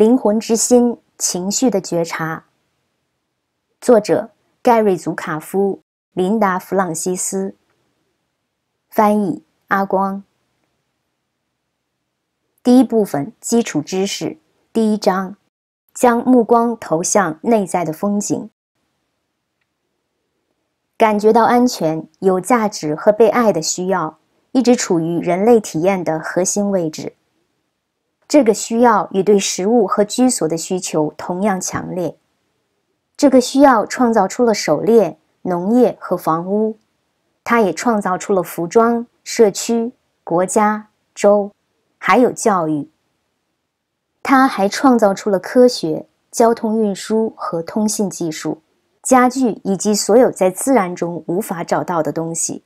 灵魂之心情绪的觉察。作者：盖瑞·祖卡夫、琳达·弗朗西斯。翻译：阿光。第一部分：基础知识。第一章：将目光投向内在的风景。感觉到安全、有价值和被爱的需要，一直处于人类体验的核心位置。这个需要与对食物和居所的需求同样强烈。这个需要创造出了狩猎、农业和房屋，它也创造出了服装、社区、国家、州，还有教育。它还创造出了科学、交通运输和通信技术、家具以及所有在自然中无法找到的东西。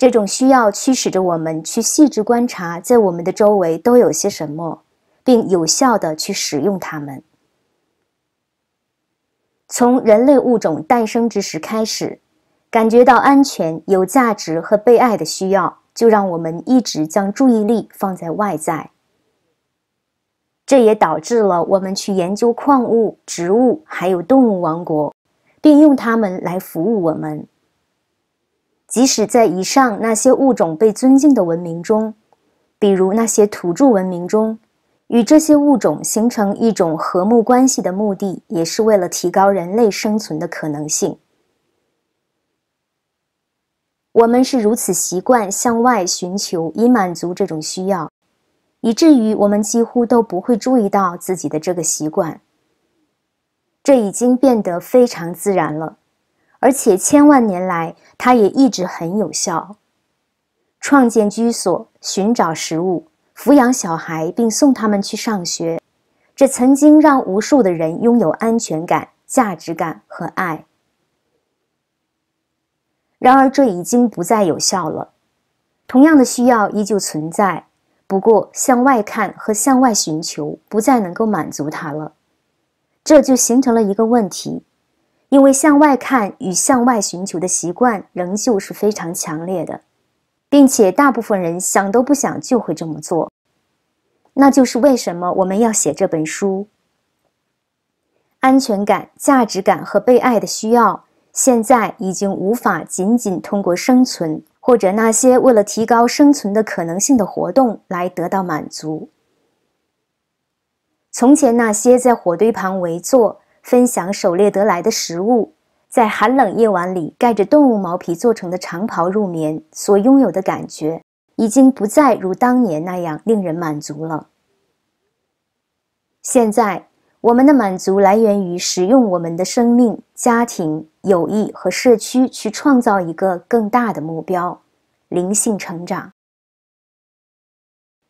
这种需要驱使着我们去细致观察，在我们的周围都有些什么，并有效的去使用它们。从人类物种诞生之时开始，感觉到安全、有价值和被爱的需要，就让我们一直将注意力放在外在。这也导致了我们去研究矿物、植物还有动物王国，并用它们来服务我们。即使在以上那些物种被尊敬的文明中，比如那些土著文明中，与这些物种形成一种和睦关系的目的，也是为了提高人类生存的可能性。我们是如此习惯向外寻求以满足这种需要，以至于我们几乎都不会注意到自己的这个习惯，这已经变得非常自然了。而且千万年来，它也一直很有效。创建居所、寻找食物、抚养小孩并送他们去上学，这曾经让无数的人拥有安全感、价值感和爱。然而，这已经不再有效了。同样的需要依旧存在，不过向外看和向外寻求不再能够满足它了。这就形成了一个问题。因为向外看与向外寻求的习惯仍旧是非常强烈的，并且大部分人想都不想就会这么做。那就是为什么我们要写这本书。安全感、价值感和被爱的需要，现在已经无法仅仅通过生存或者那些为了提高生存的可能性的活动来得到满足。从前那些在火堆旁围坐。分享狩猎得来的食物，在寒冷夜晚里盖着动物毛皮做成的长袍入眠，所拥有的感觉已经不再如当年那样令人满足了。现在，我们的满足来源于使用我们的生命、家庭、友谊和社区去创造一个更大的目标——灵性成长。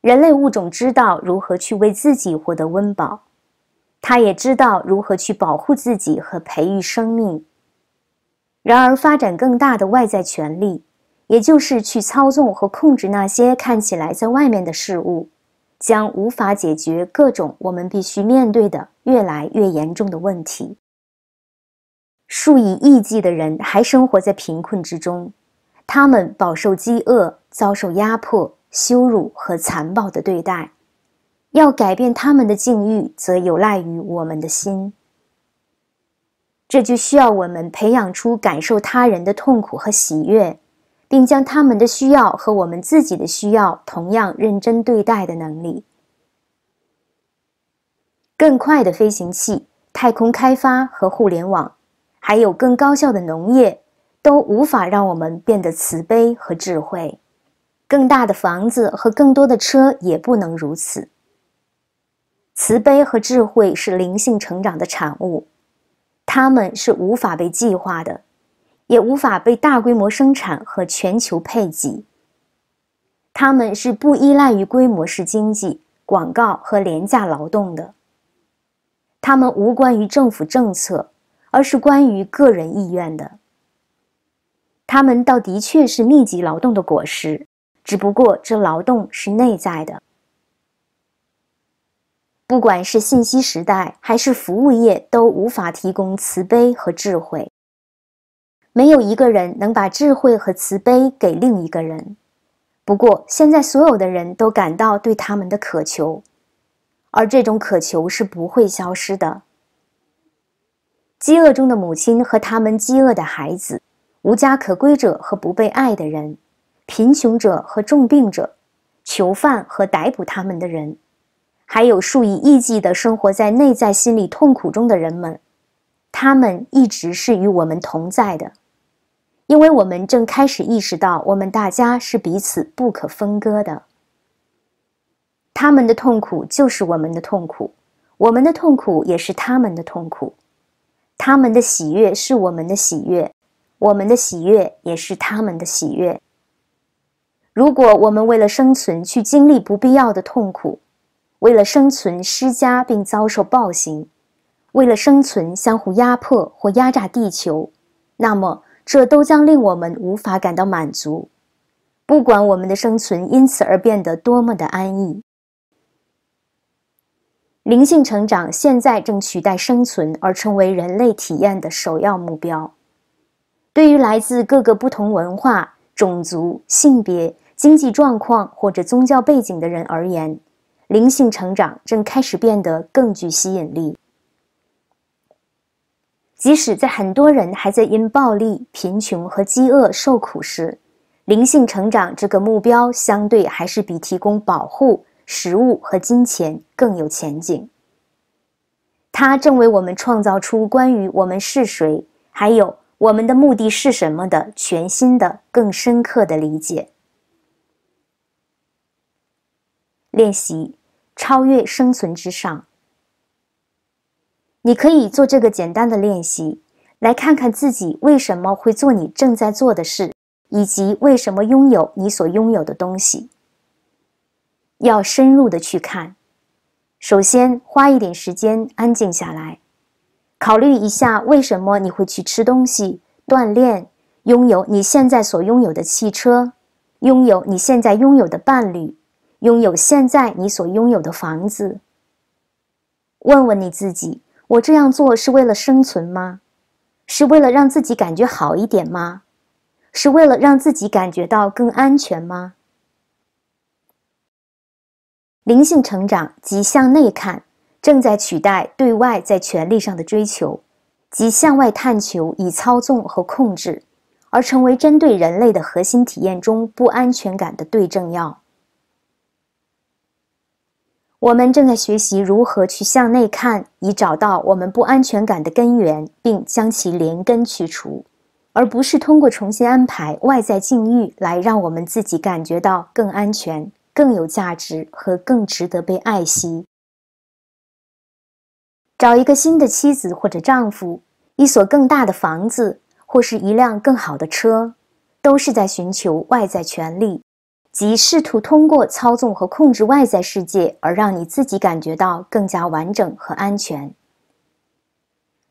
人类物种知道如何去为自己获得温饱。他也知道如何去保护自己和培育生命。然而，发展更大的外在权利，也就是去操纵和控制那些看起来在外面的事物，将无法解决各种我们必须面对的越来越严重的问题。数以亿计的人还生活在贫困之中，他们饱受饥饿、遭受压迫、羞辱和残暴的对待。要改变他们的境遇，则有赖于我们的心。这就需要我们培养出感受他人的痛苦和喜悦，并将他们的需要和我们自己的需要同样认真对待的能力。更快的飞行器、太空开发和互联网，还有更高效的农业，都无法让我们变得慈悲和智慧。更大的房子和更多的车也不能如此。慈悲和智慧是灵性成长的产物，他们是无法被计划的，也无法被大规模生产和全球配给。他们是不依赖于规模式经济、广告和廉价劳动的。他们无关于政府政策，而是关于个人意愿的。他们倒的确是密集劳动的果实，只不过这劳动是内在的。不管是信息时代还是服务业，都无法提供慈悲和智慧。没有一个人能把智慧和慈悲给另一个人。不过，现在所有的人都感到对他们的渴求，而这种渴求是不会消失的。饥饿中的母亲和他们饥饿的孩子，无家可归者和不被爱的人，贫穷者和重病者，囚犯和逮捕他们的人。还有数以亿计的生活在内在心理痛苦中的人们，他们一直是与我们同在的，因为我们正开始意识到，我们大家是彼此不可分割的。他们的痛苦就是我们的痛苦，我们的痛苦也是他们的痛苦；他们的喜悦是我们的喜悦，我们的喜悦也是他们的喜悦。如果我们为了生存去经历不必要的痛苦，为了生存施加并遭受暴行，为了生存相互压迫或压榨地球，那么这都将令我们无法感到满足，不管我们的生存因此而变得多么的安逸。灵性成长现在正取代生存而成为人类体验的首要目标。对于来自各个不同文化、种族、性别、经济状况或者宗教背景的人而言。灵性成长正开始变得更具吸引力。即使在很多人还在因暴力、贫穷和饥饿受苦时，灵性成长这个目标相对还是比提供保护、食物和金钱更有前景。它正为我们创造出关于我们是谁，还有我们的目的是什么的全新的、更深刻的理解。练习。超越生存之上，你可以做这个简单的练习，来看看自己为什么会做你正在做的事，以及为什么拥有你所拥有的东西。要深入的去看，首先花一点时间安静下来，考虑一下为什么你会去吃东西、锻炼、拥有你现在所拥有的汽车，拥有你现在拥有的伴侣。拥有现在你所拥有的房子。问问你自己：我这样做是为了生存吗？是为了让自己感觉好一点吗？是为了让自己感觉到更安全吗？灵性成长及向内看正在取代对外在权力上的追求即向外探求以操纵和控制，而成为针对人类的核心体验中不安全感的对症药。我们正在学习如何去向内看，以找到我们不安全感的根源，并将其连根去除，而不是通过重新安排外在境遇来让我们自己感觉到更安全、更有价值和更值得被爱惜。找一个新的妻子或者丈夫，一所更大的房子，或是一辆更好的车，都是在寻求外在权利即试图通过操纵和控制外在世界，而让你自己感觉到更加完整和安全。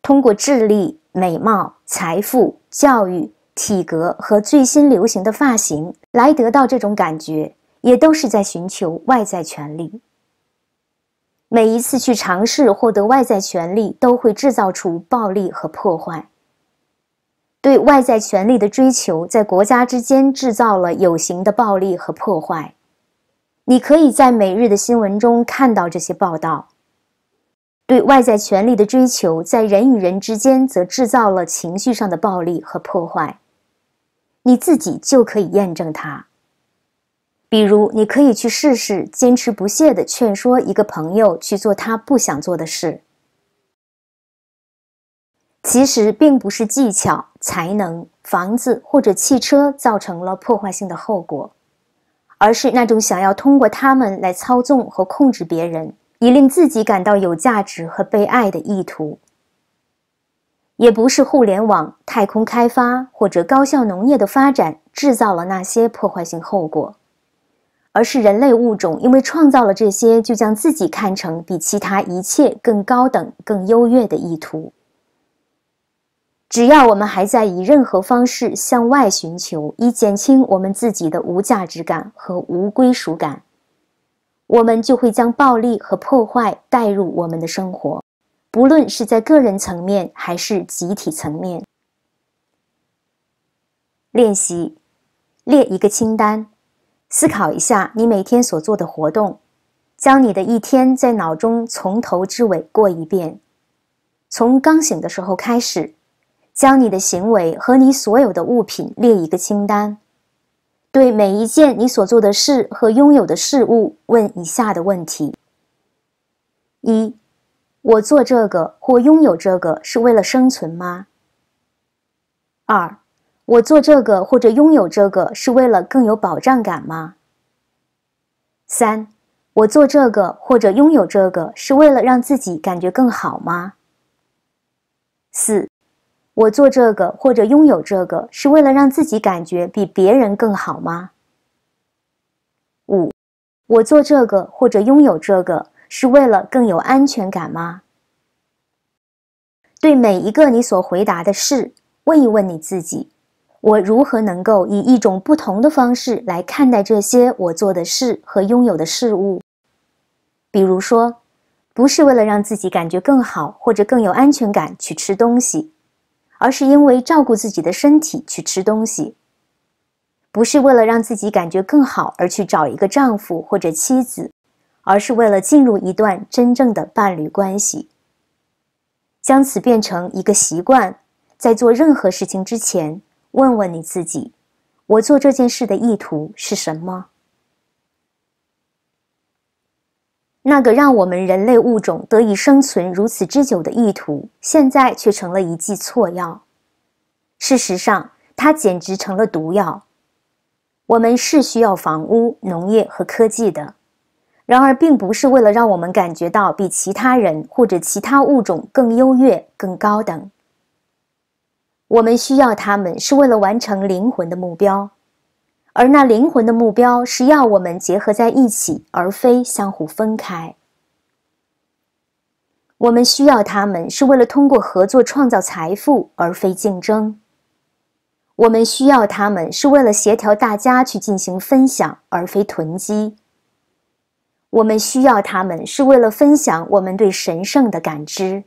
通过智力、美貌、财富、教育、体格和最新流行的发型来得到这种感觉，也都是在寻求外在权利。每一次去尝试获得外在权利，都会制造出暴力和破坏。对外在权力的追求，在国家之间制造了有形的暴力和破坏。你可以在每日的新闻中看到这些报道。对外在权力的追求，在人与人之间则制造了情绪上的暴力和破坏。你自己就可以验证它。比如，你可以去试试坚持不懈地劝说一个朋友去做他不想做的事。其实，并不是技巧。才能、房子或者汽车造成了破坏性的后果，而是那种想要通过他们来操纵和控制别人，以令自己感到有价值和被爱的意图。也不是互联网、太空开发或者高效农业的发展制造了那些破坏性后果，而是人类物种因为创造了这些，就将自己看成比其他一切更高等、更优越的意图。只要我们还在以任何方式向外寻求，以减轻我们自己的无价值感和无归属感，我们就会将暴力和破坏带入我们的生活，不论是在个人层面还是集体层面。练习，列一个清单，思考一下你每天所做的活动，将你的一天在脑中从头至尾过一遍，从刚醒的时候开始。将你的行为和你所有的物品列一个清单，对每一件你所做的事和拥有的事物，问以下的问题：一、我做这个或拥有这个是为了生存吗？二、我做这个或者拥有这个是为了更有保障感吗？三、我做这个或者拥有这个是为了让自己感觉更好吗？四、我做这个或者拥有这个是为了让自己感觉比别人更好吗？五，我做这个或者拥有这个是为了更有安全感吗？对每一个你所回答的是，问一问你自己：我如何能够以一种不同的方式来看待这些我做的事和拥有的事物？比如说，不是为了让自己感觉更好或者更有安全感去吃东西。而是因为照顾自己的身体去吃东西，不是为了让自己感觉更好而去找一个丈夫或者妻子，而是为了进入一段真正的伴侣关系。将此变成一个习惯，在做任何事情之前，问问你自己：我做这件事的意图是什么？那个让我们人类物种得以生存如此之久的意图，现在却成了一剂错药。事实上，它简直成了毒药。我们是需要房屋、农业和科技的，然而并不是为了让我们感觉到比其他人或者其他物种更优越、更高等。我们需要它们是为了完成灵魂的目标。而那灵魂的目标是要我们结合在一起，而非相互分开。我们需要他们是为了通过合作创造财富，而非竞争。我们需要他们是为了协调大家去进行分享，而非囤积。我们需要他们是为了分享我们对神圣的感知。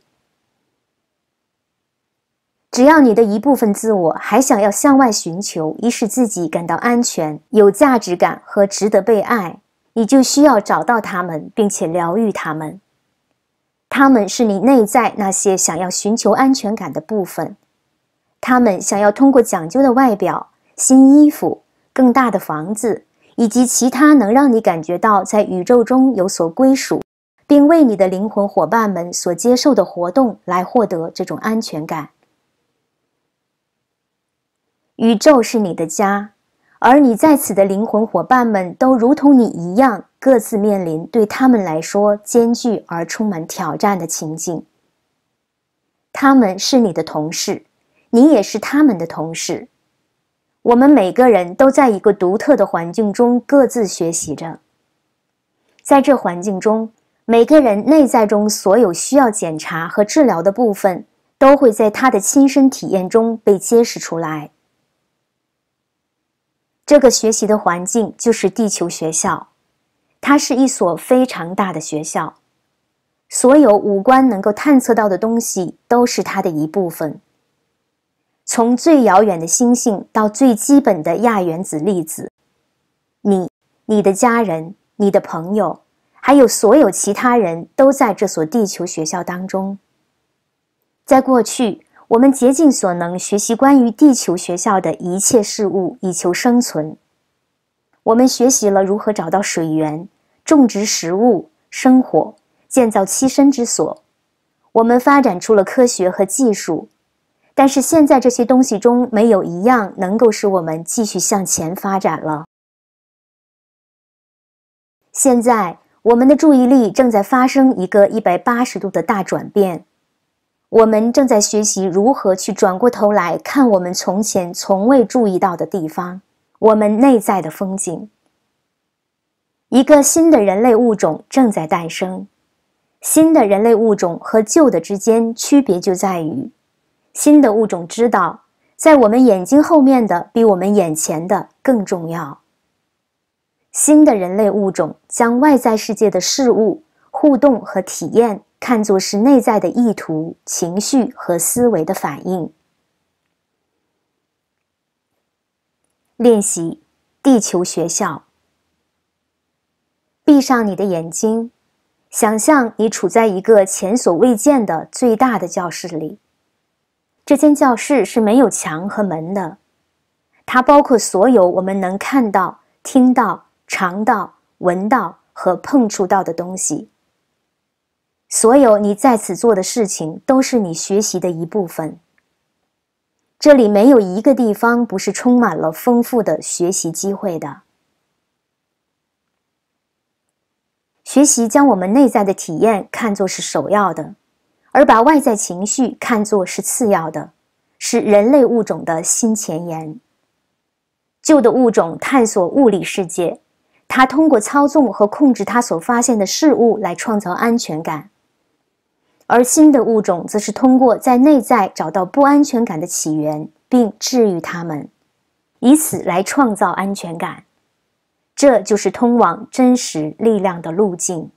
只要你的一部分自我还想要向外寻求，以使自己感到安全、有价值感和值得被爱，你就需要找到他们，并且疗愈他们。他们是你内在那些想要寻求安全感的部分。他们想要通过讲究的外表、新衣服、更大的房子，以及其他能让你感觉到在宇宙中有所归属，并为你的灵魂伙伴们所接受的活动来获得这种安全感。宇宙是你的家，而你在此的灵魂伙伴们都如同你一样，各自面临对他们来说艰巨而充满挑战的情境。他们是你的同事，你也是他们的同事。我们每个人都在一个独特的环境中各自学习着。在这环境中，每个人内在中所有需要检查和治疗的部分，都会在他的亲身体验中被揭示出来。这个学习的环境就是地球学校，它是一所非常大的学校，所有五官能够探测到的东西都是它的一部分。从最遥远的星星到最基本的亚原子粒子，你、你的家人、你的朋友，还有所有其他人都在这所地球学校当中。在过去。我们竭尽所能学习关于地球学校的一切事物，以求生存。我们学习了如何找到水源、种植食物、生火、建造栖身之所。我们发展出了科学和技术，但是现在这些东西中没有一样能够使我们继续向前发展了。现在，我们的注意力正在发生一个一百八十度的大转变。我们正在学习如何去转过头来看我们从前从未注意到的地方，我们内在的风景。一个新的人类物种正在诞生，新的人类物种和旧的之间区别就在于，新的物种知道在我们眼睛后面的比我们眼前的更重要。新的人类物种将外在世界的事物、互动和体验。看作是内在的意图、情绪和思维的反应。练习：地球学校。闭上你的眼睛，想象你处在一个前所未见的最大的教室里。这间教室是没有墙和门的，它包括所有我们能看到、听到、尝到、闻到和碰触到的东西。所有你在此做的事情都是你学习的一部分。这里没有一个地方不是充满了丰富的学习机会的。学习将我们内在的体验看作是首要的，而把外在情绪看作是次要的，是人类物种的新前沿。旧的物种探索物理世界，它通过操纵和控制它所发现的事物来创造安全感。而新的物种则是通过在内在找到不安全感的起源，并治愈它们，以此来创造安全感。这就是通往真实力量的路径。